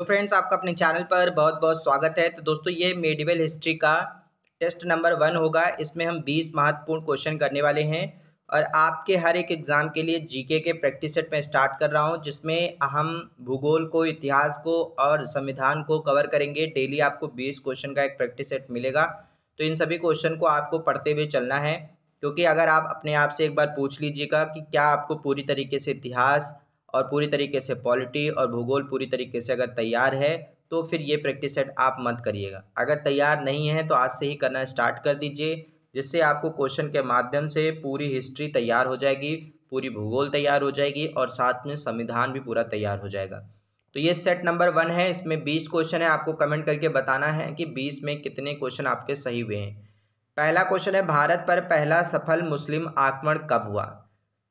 तो फ्रेंड्स आपका अपने चैनल पर बहुत बहुत स्वागत है तो दोस्तों ये मेडिवल हिस्ट्री का टेस्ट नंबर वन होगा इसमें हम 20 महत्वपूर्ण क्वेश्चन करने वाले हैं और आपके हर एक एग्ज़ाम के लिए जीके के प्रैक्टिस सेट में स्टार्ट कर रहा हूँ जिसमें हम भूगोल को इतिहास को और संविधान को कवर करेंगे डेली आपको बीस क्वेश्चन का एक प्रैक्टिस सेट मिलेगा तो इन सभी क्वेश्चन को आपको पढ़ते हुए चलना है क्योंकि अगर आप अपने आप से एक बार पूछ लीजिएगा कि क्या आपको पूरी तरीके से इतिहास और पूरी तरीके से पॉलिटी और भूगोल पूरी तरीके से अगर तैयार है तो फिर ये प्रैक्टिस सेट आप मत करिएगा अगर तैयार नहीं है तो आज से ही करना स्टार्ट कर दीजिए जिससे आपको क्वेश्चन के माध्यम से पूरी हिस्ट्री तैयार हो जाएगी पूरी भूगोल तैयार हो जाएगी और साथ में संविधान भी पूरा तैयार हो जाएगा तो ये सेट नंबर वन है इसमें बीस क्वेश्चन है आपको कमेंट करके बताना है कि बीस में कितने क्वेश्चन आपके सही हुए हैं पहला क्वेश्चन है भारत पर पहला सफल मुस्लिम आक्रमण कब हुआ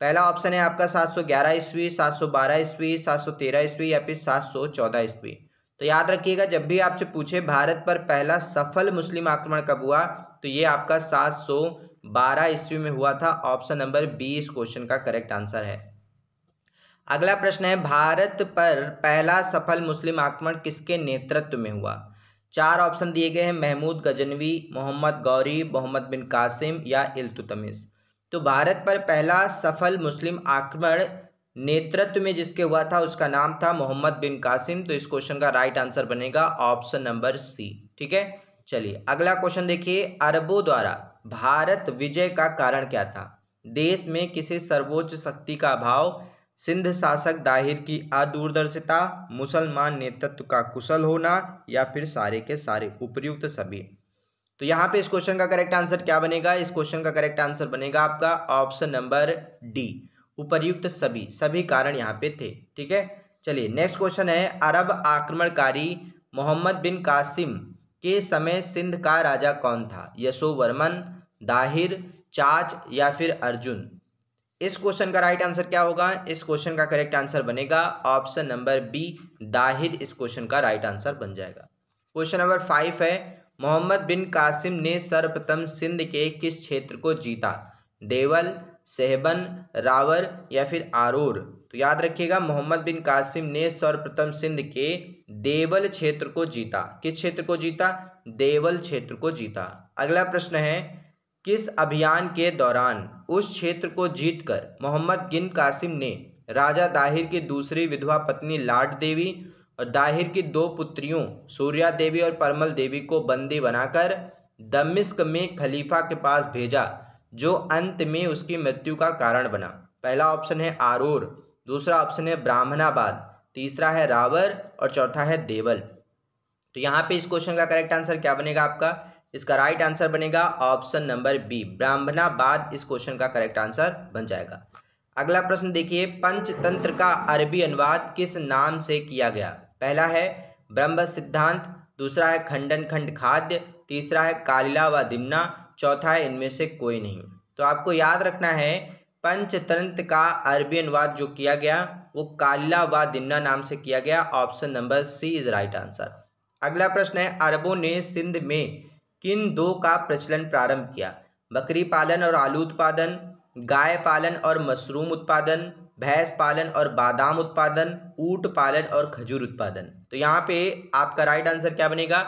पहला ऑप्शन है आपका 711 ईस्वी सात सौ बारह ईस्वी सात सौ तेरह ईस्वी या फिर सात सौ चौदह ईस्वी तो याद रखिएगा जब भी आपसे पूछे भारत पर पहला सफल मुस्लिम आक्रमण कब हुआ तो ये आपका 712 ईस्वी में हुआ था ऑप्शन नंबर बी इस क्वेश्चन का करेक्ट आंसर है अगला प्रश्न है भारत पर पहला सफल मुस्लिम आक्रमण किसके नेतृत्व में हुआ चार ऑप्शन दिए गए हैं महमूद गजनवी मोहम्मद गौरी मोहम्मद बिन कासिम या इल्तुतमिस तो भारत पर पहला सफल मुस्लिम आक्रमण नेतृत्व में जिसके हुआ था उसका नाम था मोहम्मद बिन कासिम तो इस क्वेश्चन का राइट आंसर बनेगा ऑप्शन नंबर सी ठीक है चलिए अगला क्वेश्चन देखिए अरबों द्वारा भारत विजय का कारण क्या था देश में किसी सर्वोच्च शक्ति का अभाव सिंध शासक दाहिर की अदूरदर्शिता मुसलमान नेतृत्व का कुशल होना या फिर सारे के सारे उपयुक्त सभी तो यहाँ पे इस क्वेश्चन का करेक्ट आंसर क्या बनेगा इस क्वेश्चन का करेक्ट आंसर बनेगा आपका ऑप्शन नंबर डी उपर्युक्त सभी सभी कारण यहाँ पे थे ठीक है चलिए नेक्स्ट क्वेश्चन है अरब आक्रमणकारी मोहम्मद बिन कासिम के समय सिंध का राजा कौन था यशो वर्मन दाहिर चाच या फिर अर्जुन इस क्वेश्चन का राइट आंसर क्या होगा इस क्वेश्चन का करेक्ट आंसर बनेगा ऑप्शन नंबर बी दाहिर इस क्वेश्चन का राइट आंसर बन जाएगा क्वेश्चन नंबर फाइव है मोहम्मद बिन कासिम ने सर्वप्रथम सिंध के किस क्षेत्र को जीता देवल सहबन रावर या फिर आरूर तो याद रखिएगा मोहम्मद बिन कासिम ने सर्वप्रथम सिंध के देवल क्षेत्र को जीता किस क्षेत्र को जीता देवल क्षेत्र को जीता अगला प्रश्न है किस अभियान के दौरान उस क्षेत्र को जीतकर मोहम्मद बिन कासिम ने राजा दाहिर की दूसरी विधवा पत्नी लाट देवी और दाहिर की दो पुत्रियों सूर्या देवी और परमल देवी को बंदी बनाकर दमिश्क में खलीफा के पास भेजा जो अंत में उसकी मृत्यु का कारण बना पहला ऑप्शन है आरूर दूसरा ऑप्शन है ब्राह्मणाबाद तीसरा है रावर और चौथा है देवल तो यहाँ पे इस क्वेश्चन का करेक्ट आंसर क्या बनेगा आपका इसका राइट आंसर बनेगा ऑप्शन नंबर बी ब्राह्मणाबाद इस क्वेश्चन का करेक्ट आंसर बन जाएगा अगला प्रश्न देखिए पंचतंत्र का अरबी अनुवाद किस नाम से किया गया पहला है ब्रह्म सिद्धांत दूसरा है खंडन खंड खाद्य तीसरा है कालीला व दिमना चौथा है इनमें से कोई नहीं तो आपको याद रखना है पंचतंत्र का अरबी अनुवाद जो किया गया वो कालीला व दिमना नाम से किया गया option number C is right answer अगला प्रश्न है अरबों ने सिंध में किन दो का प्रचलन प्रारंभ किया बकरी पालन और आलू उत्पादन गाय पालन और मशरूम उत्पादन भैंस पालन और बादाम उत्पादन ऊट पालन और खजूर उत्पादन तो यहाँ पे आपका राइट आंसर क्या बनेगा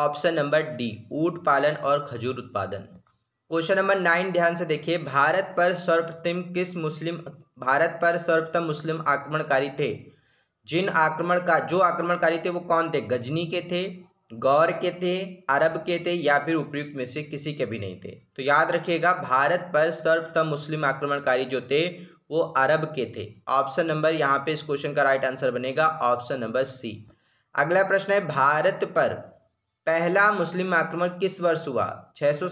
ऑप्शन नंबर डी ऊट पालन और खजूर उत्पादन क्वेश्चन नंबर नाइन ध्यान से देखिए भारत पर सर्वप्रथम किस मुस्लिम भारत पर सर्वप्रथम मुस्लिम आक्रमणकारी थे जिन आक्रमण का जो आक्रमणकारी थे वो कौन थे गजनी के थे गौर के थे अरब के थे या फिर उपयुक्त में से किसी के भी नहीं थे तो याद रखिएगा भारत पर सर्वप्रथम मुस्लिम आक्रमणकारी जो थे वो अरब के थे ऑप्शन नंबर यहाँ पे इस क्वेश्चन का राइट आंसर बनेगा ऑप्शन नंबर सी अगला प्रश्न है भारत पर पहला मुस्लिम आक्रमण किस वर्ष हुआ छः सौ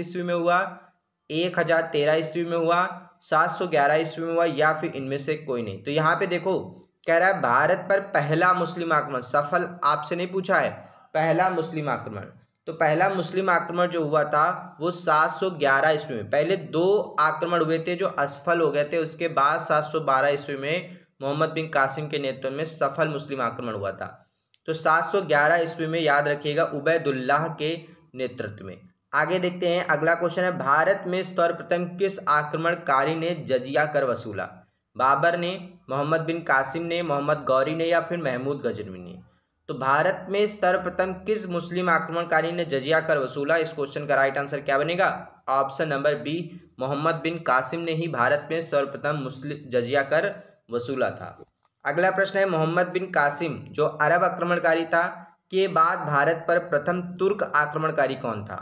ईस्वी में हुआ एक हज़ार तेरह ईस्वी में हुआ सात सौ ग्यारह ईस्वी में हुआ या फिर इनमें से कोई नहीं तो यहाँ पे देखो कह रहा है भारत पर पहला मुस्लिम आक्रमण सफल आपसे नहीं पूछा है पहला मुस्लिम आक्रमण तो पहला मुस्लिम आक्रमण जो हुआ था वो 711 ईस्वी में पहले दो आक्रमण हुए थे जो असफल हो गए थे उसके बाद 712 ईस्वी में मोहम्मद बिन कासिम के नेतृत्व में सफल मुस्लिम आक्रमण हुआ था तो 711 ईस्वी में याद रखिएगा उबैदुल्लाह के नेतृत्व में आगे देखते हैं अगला क्वेश्चन है भारत में सर्वप्रथम किस आक्रमणकारी ने जजिया कर वसूला बाबर ने मोहम्मद बिन कासिम ने मोहम्मद गौरी ने या फिर महमूद गजनवी ने तो भारत में सर्वप्रथम किस मुस्लिम आक्रमणकारी ने जजिया कर वसूला इस क्वेश्चन का राइट आंसर क्या बनेगा option number B Mohammad bin Qasim ने ही भारत में सर्वप्रथम मुस्लिम जजिया कर वसूला था अगला प्रश्न है मोहम्मद बिन कासिम जो अरब आक्रमणकारी था के बाद भारत पर प्रथम तुर्क आक्रमणकारी कौन था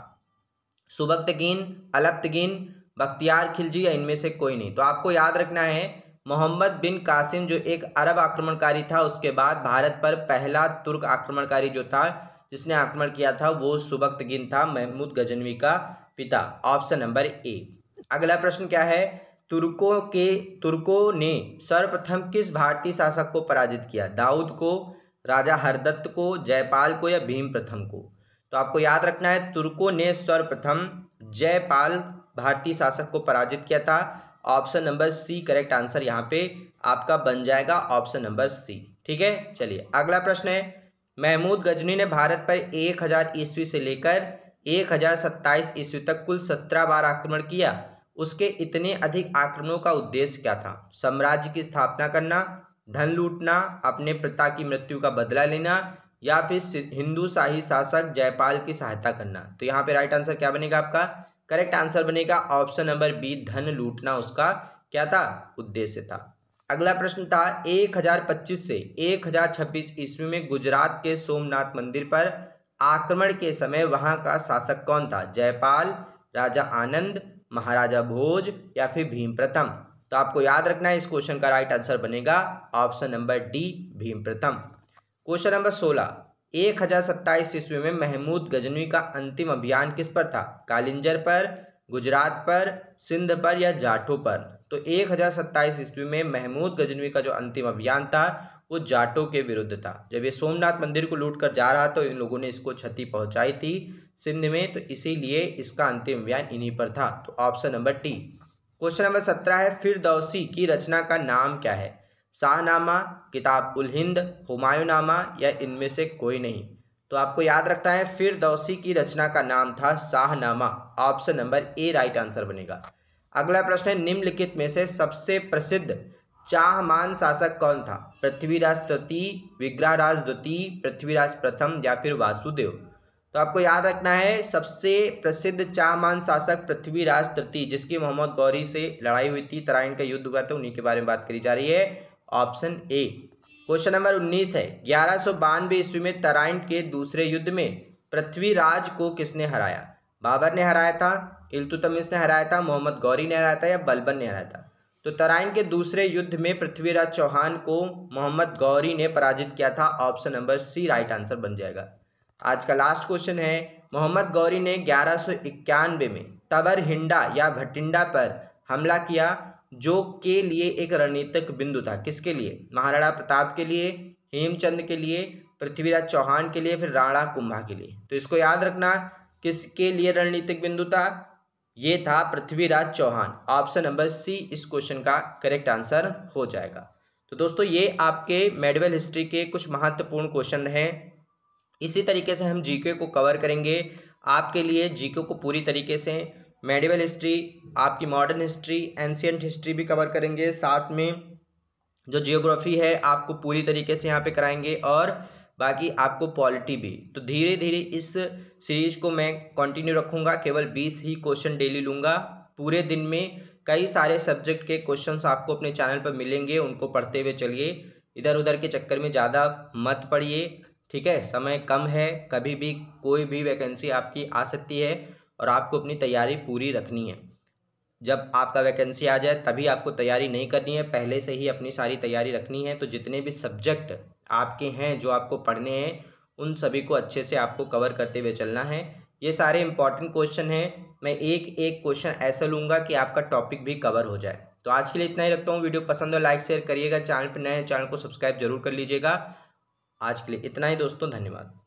सुबक्तगीन अलप्तगीन बख्तियार खिलजी या इनमें से कोई नहीं तो आपको याद रखना है मोहम्मद बिन कासिम जो एक अरब आक्रमणकारी था उसके बाद भारत पर पहला तुर्क आक्रमणकारी जो था जिसने आक्रमण किया था वो सुबक्तगिन था महमूद गजनवी का पिता ऑप्शन नंबर ए अगला प्रश्न क्या है तुर्कों के तुर्कों ने सर्वप्रथम किस भारतीय शासक को पराजित किया दाऊद को राजा हरदत्त को जयपाल को या भीम प्रथम को तो आपको याद रखना है तुर्कों ने सर्वप्रथम जयपाल भारतीय शासक को पराजित किया था option number C correct answer यहाँ पे आपका बन जाएगा ऑप्शन नंबर सी ठीक है चलिए अगला प्रश्न है महमूद गजनी ने भारत पर एक हजार ईस्वी से लेकर एक हजार सत्ताईस ईस्वी तक कुल सत्रह बार आक्रमण किया उसके इतने अधिक आक्रमणों का उद्देश्य क्या था साम्राज्य की स्थापना करना धन लूटना अपने पिता की मृत्यु का बदला लेना या फिर हिंदू शाही शासक जयपाल की सहायता करना तो यहाँ पे राइट आंसर क्या बनेगा आपका करेक्ट आंसर बनेगा ऑप्शन नंबर बी धन लूटना उसका क्या था उद्देश्य था अगला प्रश्न था 1025 से 1026 ईस्वी में गुजरात के सोमनाथ मंदिर पर आक्रमण के समय वहां का शासक कौन था जयपाल राजा आनंद महाराजा भोज या फिर भीम प्रथम तो आपको याद रखना है इस क्वेश्चन का राइट आंसर बनेगा ऑप्शन नंबर डी भीम प्रथम क्वेश्चन नंबर सोलह एक हजार सत्ताईस ईस्वी में महमूद गजनवी का अंतिम अभियान किस पर था कालिंजर पर गुजरात पर सिंध पर या जाटों पर तो एक हजार सत्ताईस ईस्वी में महमूद गजनवी का जो अंतिम अभियान था वो जाटों के विरुद्ध था जब ये सोमनाथ मंदिर को लूट कर जा रहा तो इन लोगों ने इसको क्षति पहुंचाई थी सिंध में तो इसीलिए इसका अंतिम अभियान इन्हीं पर था तो option number T question number सत्रह है फिरदौसी की रचना का नाम क्या है शाहनामा किताब उल हिंद हुमायूनामा या इनमें से कोई नहीं तो आपको याद रखना है फिर दौसी की रचना का नाम था Shahnama option number A right answer बनेगा अगला प्रश्न है निम्नलिखित में से सबसे प्रसिद्ध चाहमान शासक कौन था पृथ्वीराज तृतीय विग्रहराज द्वितीय पृथ्वीराज प्रथम या फिर वासुदेव तो आपको याद रखना है सबसे प्रसिद्ध चाहमान शासक पृथ्वीराज तृतीय जिसकी मोहम्मद गौरी से लड़ाई हुई थी तराइन का युद्ध हुआ था उन्हीं के बारे में बात करी जा रही है ऑप्शन ए क्वेश्चन नंबर उन्नीस है ग्यारह सौ बानवे ईस्वी में तराइन के दूसरे युद्ध में पृथ्वीराज को किसने हराया बाबर ने हराया था इल्तुतमिस ने हराया था मोहम्मद गौरी ने हराया था या बलबन ने हराया था तो तराइन के दूसरे युद्ध में पृथ्वीराज चौहान को मोहम्मद गौरी ने पराजित किया था option number C right answer बन जाएगा आज का लास्ट क्वेश्चन है मोहम्मद गौरी ने ग्यारह में तबर हिंडा या भटिंडा पर हमला किया जो के लिए एक रणनीतिक बिंदु था किसके लिए महाराणा प्रताप के लिए हेमचंद के लिए पृथ्वीराज चौहान के लिए फिर राणा कुंभा के लिए तो इसको याद रखना किसके लिए रणनीतिक बिंदु था ये था Prithviraj Chauhan option number C इस क्वेश्चन का करेक्ट आंसर हो जाएगा तो दोस्तों ये आपके मेडिवल हिस्ट्री के कुछ महत्वपूर्ण क्वेश्चन रहे इसी तरीके से हम जीके को कवर करेंगे आपके लिए जीके को पूरी तरीके से मेडिवल हिस्ट्री आपकी मॉडर्न हिस्ट्री एंशियंट हिस्ट्री भी कवर करेंगे साथ में जो जियोग्राफी है आपको पूरी तरीके से यहाँ पे कराएंगे और बाकी आपको पॉलिटी भी तो धीरे धीरे इस सीरीज को मैं कंटिन्यू रखूँगा केवल बीस ही क्वेश्चन डेली लूँगा पूरे दिन में कई सारे सब्जेक्ट के क्वेश्चन आपको अपने चैनल पर मिलेंगे उनको पढ़ते हुए चलिए इधर उधर के चक्कर में ज़्यादा मत पढ़िए ठीक है समय कम है कभी भी कोई भी वैकेंसी आपकी आ सकती है और आपको अपनी तैयारी पूरी रखनी है जब आपका वैकेंसी आ जाए तभी आपको तैयारी नहीं करनी है पहले से ही अपनी सारी तैयारी रखनी है तो जितने भी सब्जेक्ट आपके हैं जो आपको पढ़ने हैं उन सभी को अच्छे से आपको कवर करते हुए चलना है ये सारे इंपॉर्टेंट क्वेश्चन हैं मैं एक एक क्वेश्चन ऐसा लूँगा कि आपका टॉपिक भी कवर हो जाए तो आज के लिए इतना ही रखता हूँ वीडियो पसंद हो लाइक शेयर करिएगा चैनल पर नए चैनल को सब्सक्राइब जरूर कर लीजिएगा आज के लिए इतना ही दोस्तों धन्यवाद